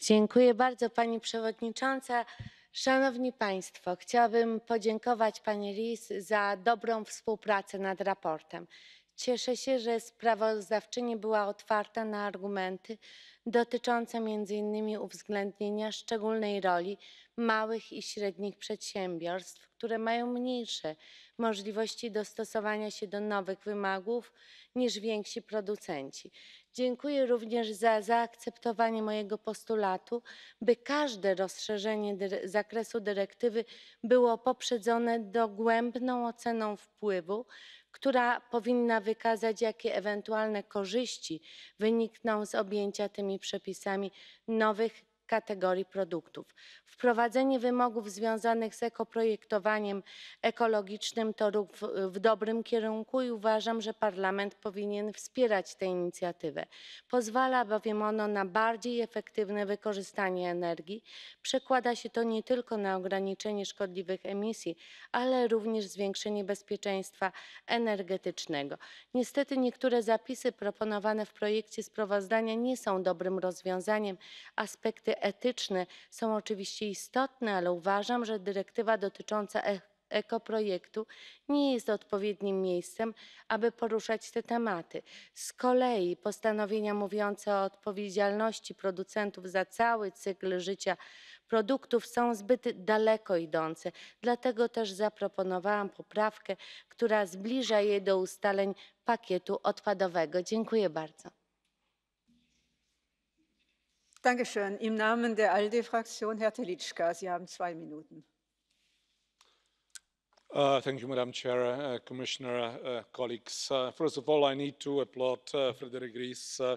Dziękuję bardzo Pani Przewodnicząca. Szanowni Państwo, chciałabym podziękować Pani Ries za dobrą współpracę nad raportem. Cieszę się, że sprawozdawczyni była otwarta na argumenty dotyczące m.in. uwzględnienia szczególnej roli małych i średnich przedsiębiorstw, które mają mniejsze możliwości dostosowania się do nowych wymogów niż więksi producenci dziękuję również za zaakceptowanie mojego postulatu by każde rozszerzenie zakresu dyrektywy było poprzedzone dogłębną oceną wpływu która powinna wykazać jakie ewentualne korzyści wynikną z objęcia tymi przepisami nowych kategorii produktów. Wprowadzenie wymogów związanych z ekoprojektowaniem ekologicznym to ruch w, w dobrym kierunku i uważam, że Parlament powinien wspierać tę inicjatywę. Pozwala bowiem ono na bardziej efektywne wykorzystanie energii. Przekłada się to nie tylko na ograniczenie szkodliwych emisji, ale również zwiększenie bezpieczeństwa energetycznego. Niestety niektóre zapisy proponowane w projekcie sprawozdania nie są dobrym rozwiązaniem. Aspekty Etyczne są oczywiście istotne, ale uważam, że dyrektywa dotycząca e-, ekoprojektu nie jest odpowiednim miejscem, aby poruszać te tematy. Z kolei postanowienia mówiące o odpowiedzialności producentów za cały cykl życia produktów są zbyt daleko idące. Dlatego też zaproponowałam poprawkę, która zbliża je do ustaleń pakietu odpadowego. Dziękuję bardzo. Dankeschön. Im Namen der ALDE-Fraktion, Herr Telitschka, Sie haben zwei Minuten. Uh, thank you, Madam Chair, uh, Commissioner, uh, colleagues. Uh, first of all, I need to applaud uh, Frederick Ries. Uh,